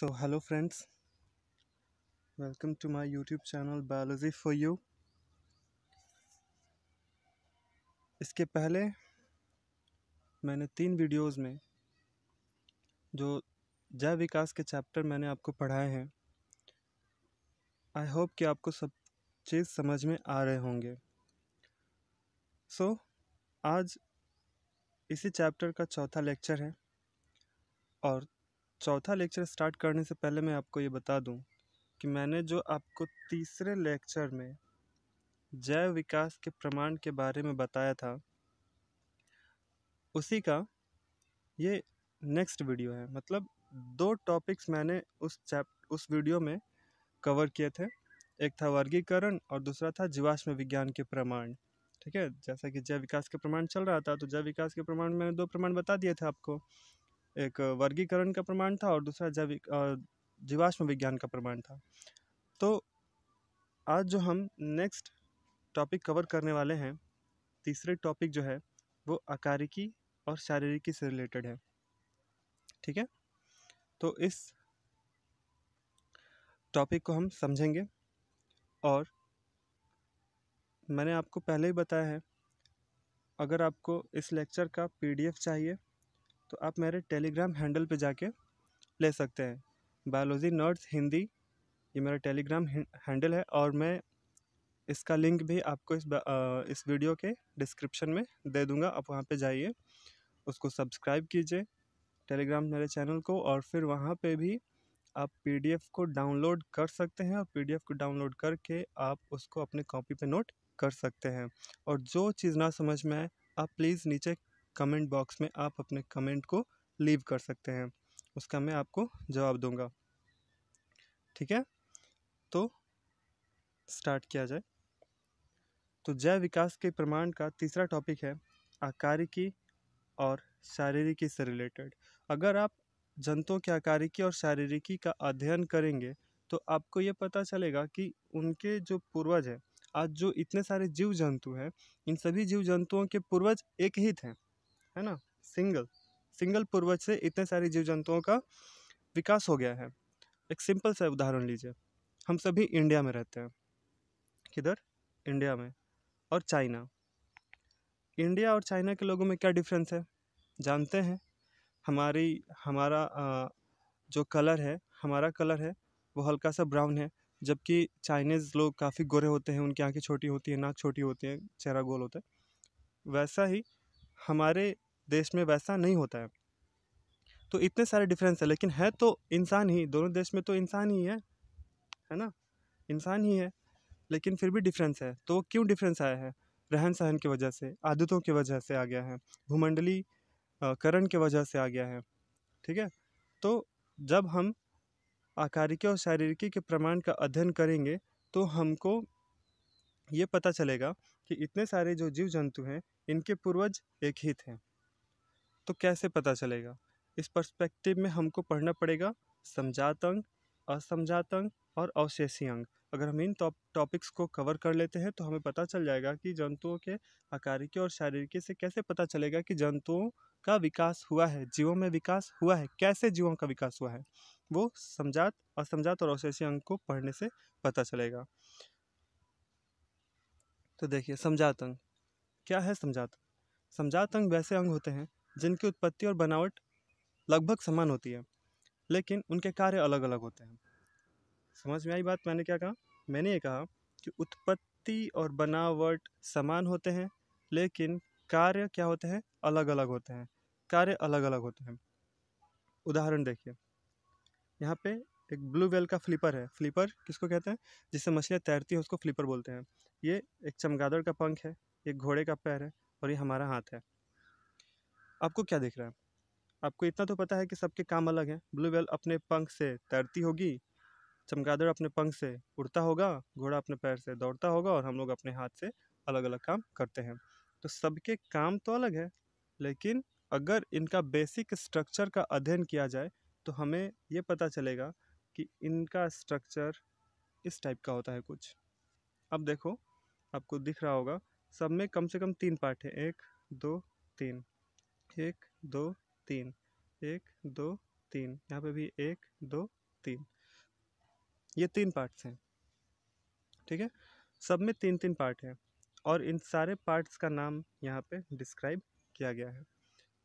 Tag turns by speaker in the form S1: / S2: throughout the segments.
S1: so hello friends welcome to my YouTube channel biology for you इसके पहले मैंने तीन वीडियोस में जो जय विकास के चैप्टर मैंने आपको पढ़ाए हैं आई होप कि आपको सब चीज़ समझ में आ रहे होंगे सो so, आज इसी चैप्टर का चौथा लेक्चर है और चौथा लेक्चर स्टार्ट करने से पहले मैं आपको ये बता दूं कि मैंने जो आपको तीसरे लेक्चर में जैव विकास के प्रमाण के बारे में बताया था उसी का ये नेक्स्ट वीडियो है मतलब दो टॉपिक्स मैंने उस चैप उस वीडियो में कवर किए थे एक था वर्गीकरण और दूसरा था जीवाश्म विज्ञान के प्रमाण ठीक है जैसा कि जैव विकास के प्रमाण चल रहा था तो जैव विकास के प्रमाण मैंने दो प्रमाण बता दिए थे आपको एक वर्गीकरण का प्रमाण था और दूसरा जैविक जीवाश्म विज्ञान का प्रमाण था तो आज जो हम नेक्स्ट टॉपिक कवर करने वाले हैं तीसरे टॉपिक जो है वो आकारिकी और शारीरिकी से रिलेटेड है ठीक है तो इस टॉपिक को हम समझेंगे और मैंने आपको पहले ही बताया है अगर आपको इस लेक्चर का पीडीएफ चाहिए तो आप मेरे टेलीग्राम हैंडल पे जाके ले सकते हैं बायोलॉजी नर्ड्स हिंदी ये मेरा टेलीग्राम हैंडल है और मैं इसका लिंक भी आपको इस आ, इस वीडियो के डिस्क्रिप्शन में दे दूँगा आप वहाँ पे जाइए उसको सब्सक्राइब कीजिए टेलीग्राम मेरे चैनल को और फिर वहाँ पे भी आप पीडीएफ को डाउनलोड कर सकते हैं और पीडीएफ को डाउनलोड करके आप उसको अपने कॉपी पे नोट कर सकते हैं और जो चीज़ ना समझ में आए आप प्लीज़ नीचे कमेंट बॉक्स में आप अपने कमेंट को लीव कर सकते हैं उसका मैं आपको जवाब दूंगा ठीक है तो स्टार्ट किया जाए तो जय विकास के प्रमाण का तीसरा टॉपिक है आकारिकी और शारीरिकी से रिलेटेड अगर आप जंतुओं के आकारिकी और शारीरिकी का अध्ययन करेंगे तो आपको ये पता चलेगा कि उनके जो पूर्वज हैं आज जो इतने सारे जीव जंतु हैं इन सभी जीव जंतुओं के पूर्वज एक ही थे है ना सिंगल सिंगल पूर्वज से इतने सारे जीव जंतुओं का विकास हो गया है एक सिंपल सा उदाहरण लीजिए हम सभी इंडिया में रहते हैं किधर इंडिया में और चाइना इंडिया और चाइना के लोगों में क्या डिफरेंस है जानते हैं हमारी हमारा आ, जो कलर है हमारा कलर है वो हल्का सा ब्राउन है जबकि चाइनीज़ लोग काफ़ी गोरे होते हैं उनकी आंखें छोटी होती हैं नाक छोटी होती हैं चेहरा गोल होता है वैसा ही हमारे देश में वैसा नहीं होता है तो इतने सारे डिफरेंस है लेकिन है तो इंसान ही दोनों देश में तो इंसान ही है है ना इंसान ही है लेकिन फिर भी डिफरेंस है तो वो क्यों डिफरेंस आया है रहन सहन की वजह से आदतों की वजह से आ गया है भूमंडली करण की वजह से आ गया है ठीक है तो जब हम आकारिकी और शारीरिकी के प्रमाण का अध्ययन करेंगे तो हमको ये पता चलेगा कि इतने सारे जो जीव जंतु हैं इनके पूर्वज एक ही थे तो कैसे पता चलेगा इस पर्सपेक्टिव में हमको पढ़ना पड़ेगा समझात अंग असमझात अंग और अवशेषी अंग अगर हम इन टॉपिक्स को कवर कर लेते हैं तो हमें पता चल जाएगा कि जंतुओं के आकारिकी और शारीरिक से कैसे पता चलेगा कि जंतुओं का विकास हुआ है जीवों में विकास हुआ है कैसे जीवों का विकास हुआ है वो समझात असमझात और अवशेषी अंग को पढ़ने से पता चलेगा तो देखिए समझात अंग क्या है समझात समझात अंग वैसे अंग होते हैं जिनकी उत्पत्ति और बनावट लगभग समान होती है लेकिन उनके कार्य अलग अलग होते हैं समझ में आई बात मैंने क्या कहा मैंने ये कहा कि उत्पत्ति और बनावट समान होते हैं लेकिन कार्य क्या होते हैं अलग अलग होते हैं कार्य अलग अलग होते हैं उदाहरण देखिए यहाँ पे एक ब्लू वेल का फ्लिपर है फ्लिपर किसको कहते हैं जिससे मछलियाँ तैरती हैं उसको फ्लिपर बोलते हैं ये एक चमगादड़ का पंख है एक घोड़े का पैर है और ये हमारा हाथ है आपको क्या दिख रहा है आपको इतना तो पता है कि सबके काम अलग हैं ब्लू वेल अपने पंख से तैरती होगी चमगादड़ अपने पंख से उड़ता होगा घोड़ा अपने पैर से दौड़ता होगा और हम लोग अपने हाथ से अलग अलग काम करते हैं तो सबके काम तो अलग है लेकिन अगर इनका बेसिक स्ट्रक्चर का अध्ययन किया जाए तो हमें ये पता चलेगा कि इनका स्ट्रक्चर इस टाइप का होता है कुछ अब देखो आपको दिख रहा होगा सब में कम से कम तीन पार्ट है एक दो तीन एक दो तीन एक दो तीन यहाँ पे भी एक दो तीन ये तीन पार्ट्स हैं ठीक है सब में तीन तीन पार्ट हैं और इन सारे पार्ट्स का नाम यहाँ पे डिस्क्राइब किया गया है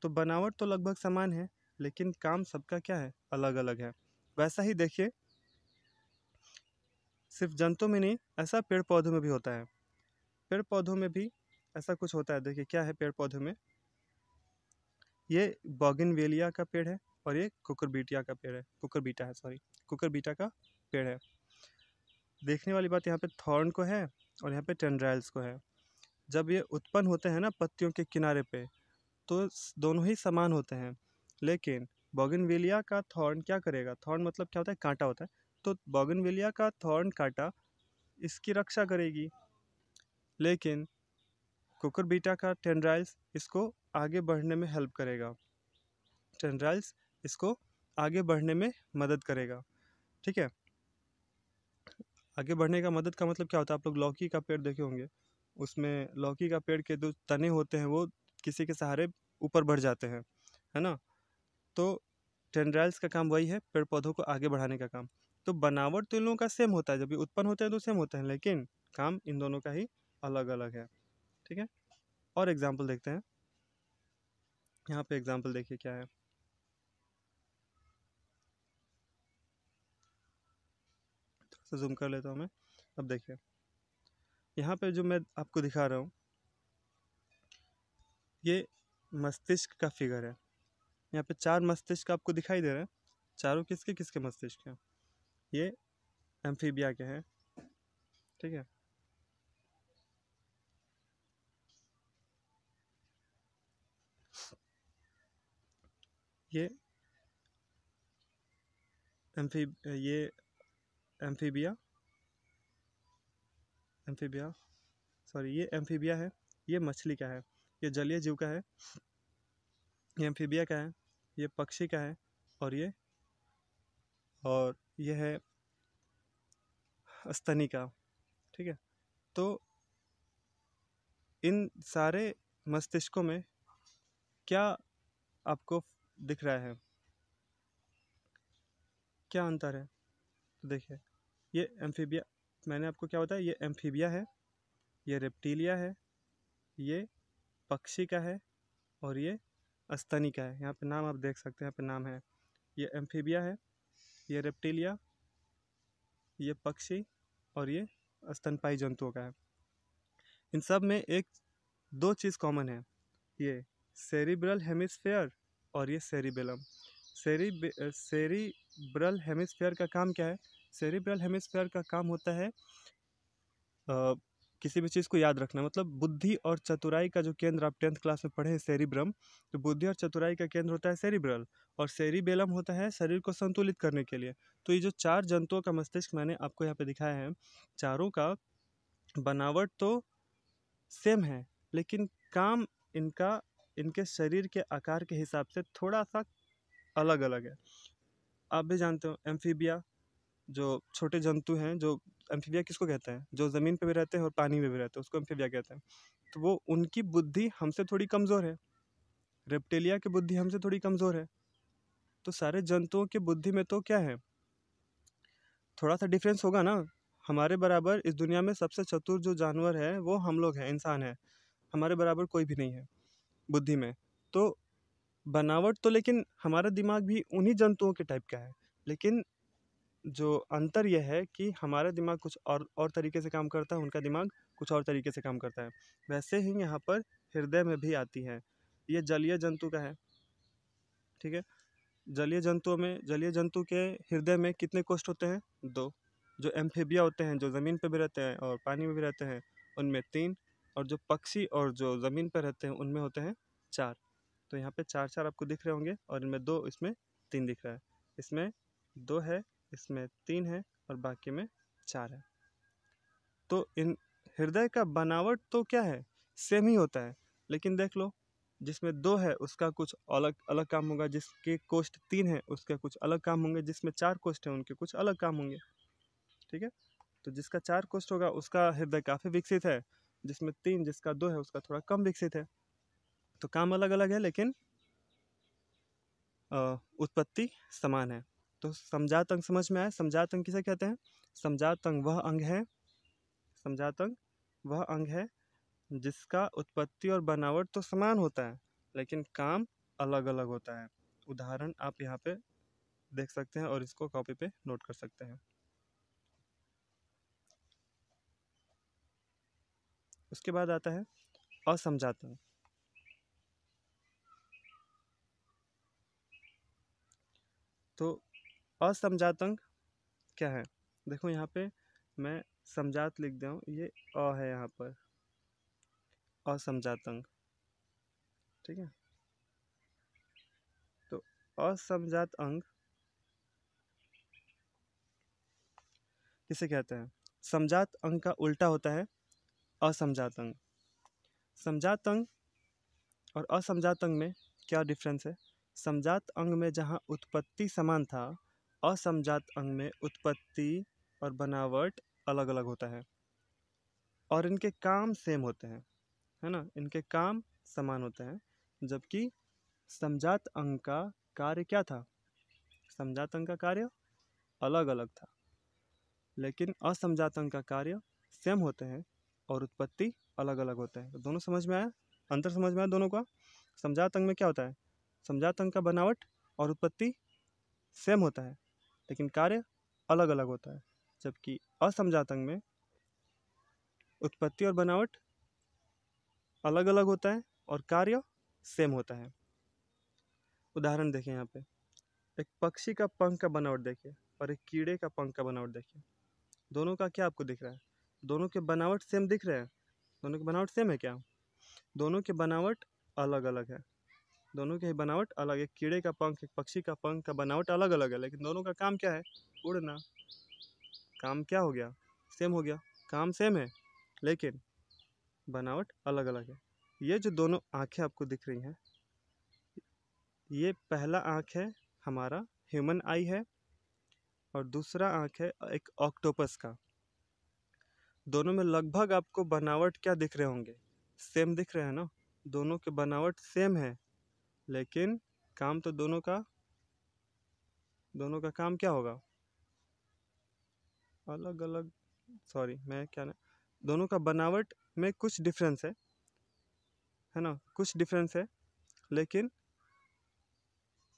S1: तो बनावट तो लगभग समान है लेकिन काम सबका क्या है अलग अलग है वैसा ही देखिए सिर्फ जंतु में नहीं ऐसा पेड़ पौधों में भी होता है पेड़ पौधों में भी ऐसा कुछ होता है देखिए क्या है पेड़ पौधों में ये बॉगिन वेलिया का पेड़ है और ये कुकरबीटिया का पेड़ है कुकरबीटा है सॉरी कुकरबीटा का पेड़ है देखने वाली बात यहाँ पे थॉर्न को है और यहाँ पे टेंड्राइल्स को है जब ये उत्पन्न होते हैं ना पत्तियों के किनारे पे तो दोनों ही समान होते हैं लेकिन बॉगनवेलिया का थॉर्न क्या करेगा थॉर्न मतलब क्या होता है कांटा होता है तो बॉगनवेलिया का थॉर्न कांटा इसकी रक्षा करेगी लेकिन बीटा का टेंड्राइल्स इसको आगे बढ़ने में हेल्प करेगा टेंड्राइल्स इसको आगे बढ़ने में मदद करेगा ठीक है आगे बढ़ने का मदद का मतलब क्या होता है आप लोग लौकी का पेड़ देखे होंगे उसमें लौकी का पेड़ के जो तने होते हैं वो किसी के सहारे ऊपर बढ़ जाते हैं है ना तो टेंड्राइल्स का काम वही है पेड़ पौधों को आगे बढ़ाने का काम तो बनावट तो इन लोगों का सेम होता है जब ये उत्पन्न होते हैं तो सेम होते हैं लेकिन काम इन दोनों का ही अलग अलग है ठीक है और एग्जाम्पल देखते हैं यहाँ पे एग्जाम्पल देखिए क्या है थोड़ा सा जूम कर लेता हूँ मैं अब देखिए यहाँ पे जो मैं आपको दिखा रहा हूँ ये मस्तिष्क का फिगर है यहाँ पे चार मस्तिष्क आपको दिखाई दे रहे हैं चारों किसके किसके मस्तिष्क हैं ये एम्फीबिया के हैं ठीक है ये एम्फी ये एम्फीबिया एम्फीबिया सॉरी ये एम्फीबिया है ये मछली का है ये जलीय जीव का है ये एम्फीबिया का है ये पक्षी का है और ये और ये है स्तनी का ठीक है तो इन सारे मस्तिष्कों में क्या आपको दिख रहा है क्या अंतर है तो देखिए ये एम्फीबिया मैंने आपको क्या बताया ये एम्फीबिया है ये रेप्टीलिया है ये पक्षी का है और ये अस्तनी का है यहाँ पे नाम आप देख सकते हैं यहाँ पे नाम है ये एम्फीबिया है ये रेप्टिलिया ये पक्षी और ये स्तनपाई जंतुओं का है इन सब में एक दो चीज़ कॉमन है ये सेरिब्रल हेमिसफेयर और ये सेरिबेलम सेरी सेरिब्रल हेमिसफेयर का काम क्या है सेरिब्रल हेमिसफेयर का काम होता है किसी भी चीज़ को याद रखना मतलब बुद्धि और चतुराई का जो केंद्र आप टेंथ क्लास में पढ़े हैं सेरिब्रम तो बुद्धि और चतुराई का केंद्र होता है सेरिब्रल और सेरिबेलम होता है शरीर को संतुलित करने के लिए तो ये जो चार जंतुओं का मस्तिष्क मैंने आपको यहाँ पे दिखाया है चारों का बनावट तो सेम है लेकिन काम इनका इनके शरीर के आकार के हिसाब से थोड़ा सा अलग अलग है आप भी जानते हो एम्फीबिया जो छोटे जंतु हैं जो एम्फीबिया किसको कहते हैं जो ज़मीन पे भी रहते हैं और पानी में भी रहते हैं उसको एम्फीबिया कहते हैं तो वो उनकी बुद्धि हमसे थोड़ी कमज़ोर है रेप्टेलिया की बुद्धि हमसे थोड़ी कमज़ोर है तो सारे जंतुओं की बुद्धि में तो क्या है थोड़ा सा डिफरेंस होगा ना हमारे बराबर इस दुनिया में सबसे चतुर जो जानवर है वो हम लोग हैं इंसान है हमारे बराबर कोई भी नहीं है बुद्धि में तो बनावट तो लेकिन हमारा दिमाग भी उन्हीं जंतुओं के टाइप का है लेकिन जो अंतर यह है कि हमारा दिमाग कुछ और और तरीके से काम करता है उनका दिमाग कुछ और तरीके से काम करता है वैसे ही यहाँ पर हृदय में भी आती है ये जलीय जंतु का है ठीक है जलीय जंतुओं में जलीय जंतु के हृदय में कितने कोष्ठ होते हैं दो जो एम्फेबिया होते हैं जो ज़मीन पर भी रहते हैं और पानी में भी रहते हैं उनमें तीन और जो पक्षी और जो ज़मीन पर रहते हैं उनमें होते हैं चार तो यहाँ पे चार चार आपको दिख रहे होंगे और इनमें दो इसमें तीन दिख रहा है इसमें दो है इसमें तीन है और बाकी में चार है तो इन हृदय का बनावट तो क्या है सेम ही होता है लेकिन देख लो जिसमें दो है उसका कुछ अलग अलग काम होगा जिसके कोष्ट तीन है उसके कुछ अलग काम होंगे जिसमें चार कोष्ट हैं उनके कुछ अलग काम होंगे ठीक है तो जिसका चार कोष्ट होगा उसका हृदय काफ़ी विकसित है जिसमें तीन जिसका दो है उसका थोड़ा कम विकसित है तो काम अलग अलग है लेकिन उत्पत्ति समान है तो समझात अंग समझ में आए समझात अंग किसे कहते हैं समझात अंग वह अंग है समझात अंग वह अंग है जिसका उत्पत्ति और बनावट तो समान होता है लेकिन काम अलग अलग होता है उदाहरण आप यहाँ पे देख सकते हैं और इसको कॉपी पे नोट कर सकते हैं उसके बाद आता है असमझात अंग तो असमजातंक क्या है देखो यहाँ पे मैं समझात लिख दे ये अ है यहाँ पर असमजातंक ठीक है तो असमजात अंग किसे कहते हैं समझात अंग का उल्टा होता है असमजात अंग समझात अंग और असमजात अंग में क्या डिफरेंस है समझात अंग में जहाँ उत्पत्ति समान था असमजात अंग में उत्पत्ति और बनावट अलग अलग होता है और इनके काम सेम होते हैं है ना इनके काम समान होते हैं जबकि समझात अंग का कार्य क्या था समझात अंग का कार्य अलग अलग था लेकिन असमझात अंग का कार्य सेम होते हैं और उत्पत्ति अलग अलग होते हैं दोनों समझ में आया अंतर समझ में आया दोनों का समझात अंग में क्या होता है समझात अंग का बनावट और उत्पत्ति सेम होता है लेकिन कार्य अलग अलग होता है जबकि असमझातंग में उत्पत्ति और बनावट अलग अलग होता है और कार्य सेम होता है उदाहरण देखें यहाँ पे एक पक्षी का पंख का बनावट देखिए और एक कीड़े का पंख का बनावट देखिए दोनों का क्या आपको दिख रहा है दोनों के बनावट सेम दिख रहे हैं दोनों की बनावट सेम है क्या दोनों की बनावट अलग अलग है दोनों की बनावट अलग है कीड़े का पंख एक पक्षी का पंख का बनावट अलग अलग है लेकिन दोनों का काम क्या है उड़ना काम क्या हो गया सेम हो गया काम सेम है लेकिन बनावट अलग अलग है ये जो दोनों आँखें आपको दिख रही हैं ये पहला आँख है हमारा ह्यूमन आई है और दूसरा आँख है एक ऑक्टोपस का दोनों में लगभग आपको बनावट क्या दिख रहे होंगे सेम दिख रहे हैं ना दोनों के बनावट सेम है लेकिन काम तो दोनों का दोनों का काम क्या होगा अलग अलग सॉरी मैं क्या ना दोनों का बनावट में कुछ डिफरेंस है है ना कुछ डिफरेंस है लेकिन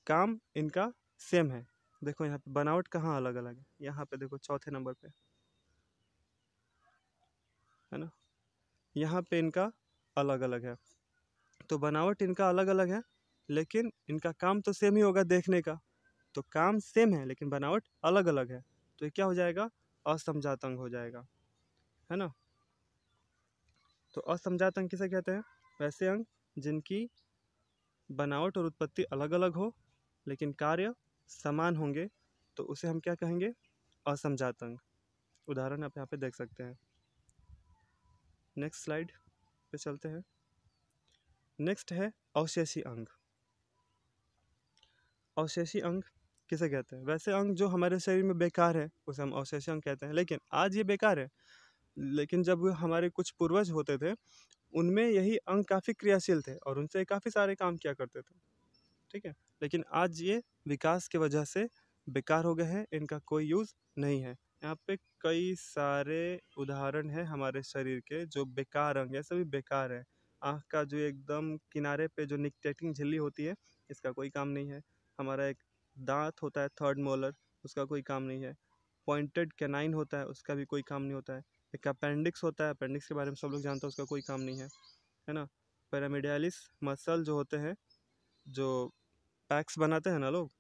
S1: काम इनका सेम है देखो यहाँ पे बनावट कहाँ अलग अलग है यहाँ पे देखो चौथे नंबर पे है ना यहाँ पे इनका अलग अलग है तो बनावट इनका अलग अलग है लेकिन इनका काम तो सेम ही होगा देखने का तो काम सेम है लेकिन बनावट अलग अलग है तो ये क्या हो जाएगा असमझातंग हो जाएगा है ना तो असमझातंग किसे कहते हैं वैसे अंग जिनकी बनावट और उत्पत्ति अलग अलग हो लेकिन कार्य समान होंगे तो उसे हम क्या कहेंगे असमझातंग उदाहरण आप यहाँ पे देख सकते हैं नेक्स्ट स्लाइड पे चलते हैं नेक्स्ट है अवशेषी अंग अवशेषी अंग किसे कहते हैं वैसे अंग जो हमारे शरीर में बेकार है उसे हम अवशेषी अंग कहते हैं लेकिन आज ये बेकार है लेकिन जब हमारे कुछ पूर्वज होते थे उनमें यही अंग काफ़ी क्रियाशील थे और उनसे काफ़ी सारे काम किया करते थे ठीक है लेकिन आज ये विकास की वजह से बेकार हो गए हैं इनका कोई यूज़ नहीं है यहाँ पे कई सारे उदाहरण हैं हमारे शरीर के जो बेकार अंग है सभी बेकार है आँख का जो एकदम किनारे पे जो निकटेटिंग झिल्ली होती है इसका कोई काम नहीं है हमारा एक दांत होता है थर्ड मोलर उसका कोई काम नहीं है पॉइंटेड कैनाइन होता है उसका भी कोई काम नहीं होता है एक अपेंडिक्स होता है अपेंडिक्स के बारे में सब लोग जानते हैं उसका कोई काम नहीं है है ना पैरामिडियालिस मसल जो होते हैं जो पैक्स बनाते हैं ना लोग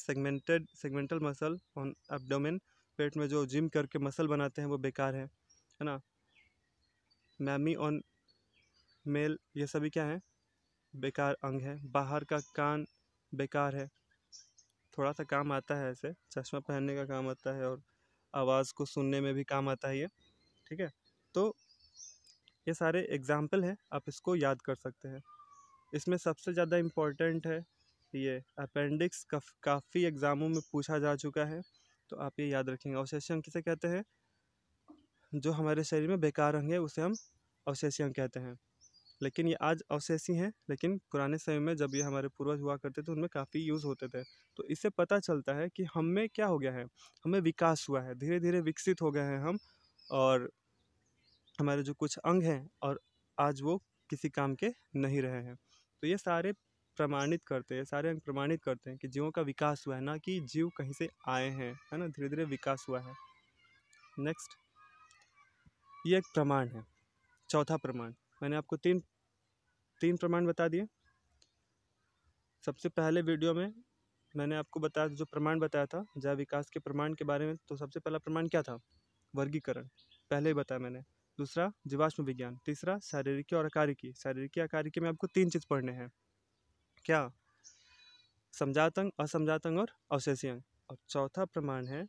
S1: segmented segmental muscle on abdomen पेट में जो जिम करके मसल बनाते हैं वो बेकार है है ना मैमी ऑन मेल ये सभी क्या हैं बेकार अंग है बाहर का कान बेकार है थोड़ा सा काम आता है ऐसे चश्मा पहनने का काम आता है और आवाज़ को सुनने में भी काम आता है ये ठीक है तो ये सारे एग्ज़ाम्पल हैं आप इसको याद कर सकते हैं इसमें सबसे ज़्यादा इम्पोर्टेंट है ये अपेंडिक्स काफ़ी एग्ज़ामों में पूछा जा चुका है तो आप ये याद रखेंगे अंग किसे कहते हैं जो हमारे शरीर में बेकार अंग है उसे हम अवशेषण कहते हैं लेकिन ये आज अवशेषी हैं लेकिन पुराने समय में जब ये हमारे पूर्वज हुआ करते थे उनमें काफ़ी यूज़ होते थे तो इससे पता चलता है कि हम में क्या हो गया है हमें विकास हुआ है धीरे धीरे विकसित हो गए हैं हम और हमारे जो कुछ अंग हैं और आज वो किसी काम के नहीं रहे हैं तो ये सारे प्रमाणित करते हैं सारे अंग प्रमाणित करते हैं कि जीवों का विकास हुआ है ना कि जीव कहीं से आए हैं है ना धीरे धीरे विकास हुआ है नेक्स्ट ये एक प्रमाण है चौथा प्रमाण मैंने आपको तीन तीन प्रमाण बता दिए सबसे पहले वीडियो में मैंने आपको बताया जो प्रमाण बताया था जय विकास के प्रमाण के बारे में तो सबसे पहला प्रमाण क्या था वर्गीकरण पहले ही बताया मैंने दूसरा जीवाश्म विज्ञान तीसरा शारीरिकी और अकारिकी शारीरिकी अकारिकी में आपको तीन चीज़ पढ़ने हैं क्या समझातंग असमझातंग और अवशेषी अंग और चौथा प्रमाण है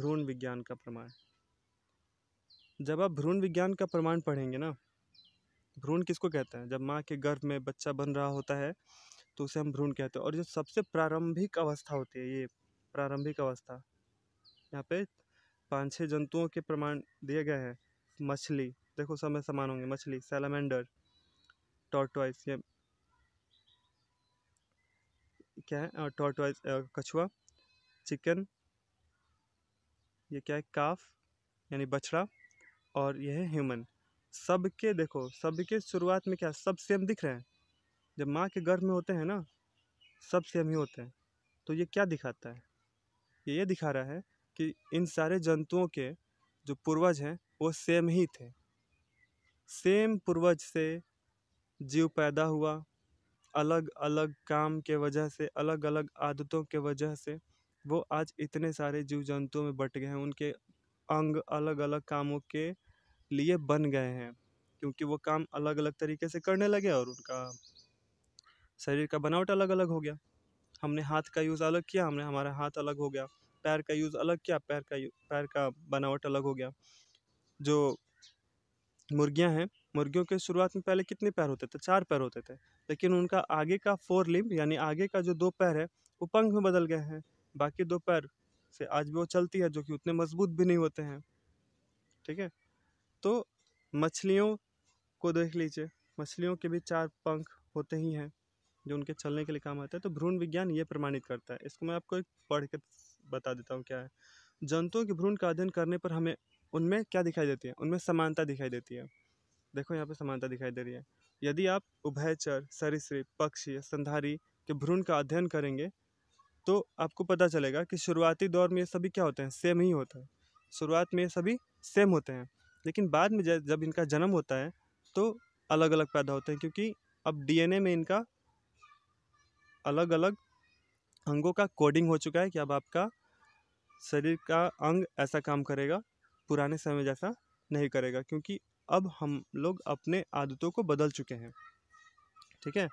S1: भ्रूण विज्ञान का प्रमाण जब आप भ्रूण विज्ञान का प्रमाण पढ़ेंगे ना भ्रूण किसको कहते हैं जब माँ के गर्भ में बच्चा बन रहा होता है तो उसे हम भ्रूण कहते हैं और जो सबसे प्रारंभिक अवस्था होती है ये प्रारंभिक अवस्था यहाँ पे पाँच छः जंतुओं के प्रमाण दिए गए हैं मछली देखो सब में समान होंगे मछली सेलामेंडर टॉर्टवाइस ये क्या है टॉर्टवाइस कछुआ चिकन ये क्या है काफ यानी बछड़ा और यह है ह्यूमन सबके देखो सबके शुरुआत में क्या सब सेम दिख रहे हैं जब माँ के गर्भ में होते हैं ना सब सेम ही होते हैं तो ये क्या दिखाता है ये ये दिखा रहा है कि इन सारे जंतुओं के जो पूर्वज हैं वो सेम ही थे सेम पूर्वज से जीव पैदा हुआ अलग अलग काम के वजह से अलग अलग आदतों के वजह से वो आज इतने सारे जीव जंतुओं में बट गए हैं उनके अंग अलग अलग कामों के लिए बन गए हैं क्योंकि वो काम अलग अलग तरीके से करने लगे और उनका शरीर का बनावट अलग अलग हो गया हमने हाथ का यूज़ अलग किया हमने हमारा हाथ अलग हो गया पैर का यूज़ अलग किया पैर का पैर का बनावट अलग हो गया जो मुर्गियां हैं मुर्गियों के शुरुआत में पहले कितने पैर होते थे चार पैर होते थे लेकिन उनका आगे का फोर लिम्ब यानी आगे का जो दो पैर है वो पंख में बदल गए हैं बाकी दो पैर से आज भी वो चलती है जो कि उतने मजबूत भी नहीं होते हैं ठीक है तो मछलियों को देख लीजिए मछलियों के भी चार पंख होते ही हैं जो उनके चलने के लिए काम आता है तो भ्रूण विज्ञान ये प्रमाणित करता है इसको मैं आपको एक पढ़ के बता देता हूँ क्या है जंतुओं के भ्रूण का अध्ययन करने पर हमें उनमें क्या दिखाई देती है उनमें समानता दिखाई देती है देखो यहाँ पर समानता दिखाई दे रही है यदि आप उभयचर सरीसृप पक्षी संधारी के भ्रूण का अध्ययन करेंगे तो आपको पता चलेगा कि शुरुआती दौर में ये सभी क्या होते हैं सेम ही होता है शुरुआत में ये सभी सेम होते हैं लेकिन बाद में जब इनका जन्म होता है तो अलग अलग पैदा होते हैं क्योंकि अब डीएनए में इनका अलग अलग अंगों का कोडिंग हो चुका है कि अब आपका शरीर का अंग ऐसा काम करेगा पुराने समय जैसा नहीं करेगा क्योंकि अब हम लोग अपने आदतों को बदल चुके हैं ठीक है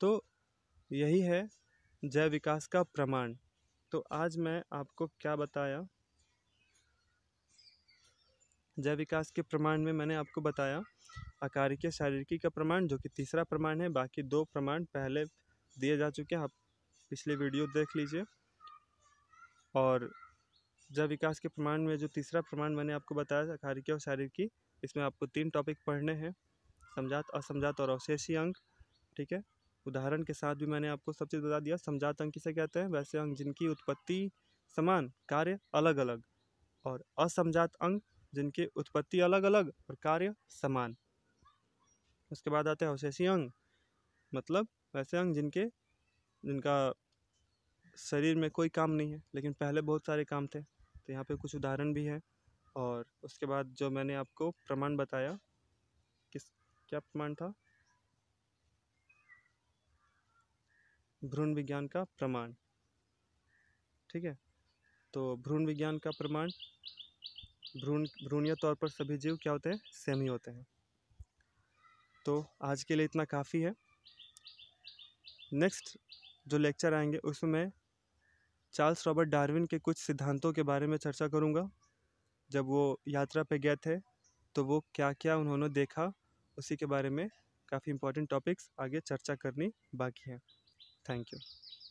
S1: तो यही है जैव विकास का प्रमाण तो आज मैं आपको क्या बताया जय विकास के प्रमाण में मैंने आपको बताया अकारिकीय शारीरिकी का प्रमाण जो कि तीसरा प्रमाण है बाकी दो प्रमाण पहले दिए जा चुके हैं आप पिछले वीडियो देख लीजिए और जय विकास के प्रमाण में जो तीसरा प्रमाण मैंने आपको बताया अकारिकीय और शारीरिकी इसमें आपको तीन टॉपिक पढ़ने हैं समझात असमझात और अवशेषी अंक ठीक है उदाहरण के साथ भी मैंने आपको सब चीज़ बता दिया समझात अंक किसे कहते हैं वैसे अंक जिनकी उत्पत्ति समान कार्य अलग अलग और असमझात अंक जिनकी उत्पत्ति अलग अलग और कार्य समान उसके बाद आते हैं अवशेषी अंग मतलब वैसे अंग जिनके जिनका शरीर में कोई काम नहीं है लेकिन पहले बहुत सारे काम थे तो यहाँ पे कुछ उदाहरण भी हैं और उसके बाद जो मैंने आपको प्रमाण बताया किस क्या प्रमाण था भ्रूण विज्ञान का प्रमाण ठीक है तो भ्रूण विज्ञान का प्रमाण भ्रूण भ्रूणीय तौर पर सभी जीव क्या होते हैं सेम ही होते हैं तो आज के लिए इतना काफ़ी है नेक्स्ट जो लेक्चर आएंगे उसमें मैं चार्ल्स रॉबर्ट डार्विन के कुछ सिद्धांतों के बारे में चर्चा करूँगा जब वो यात्रा पे गए थे तो वो क्या क्या उन्होंने देखा उसी के बारे में काफ़ी इंपॉर्टेंट टॉपिक्स आगे चर्चा करनी बाकी है थैंक यू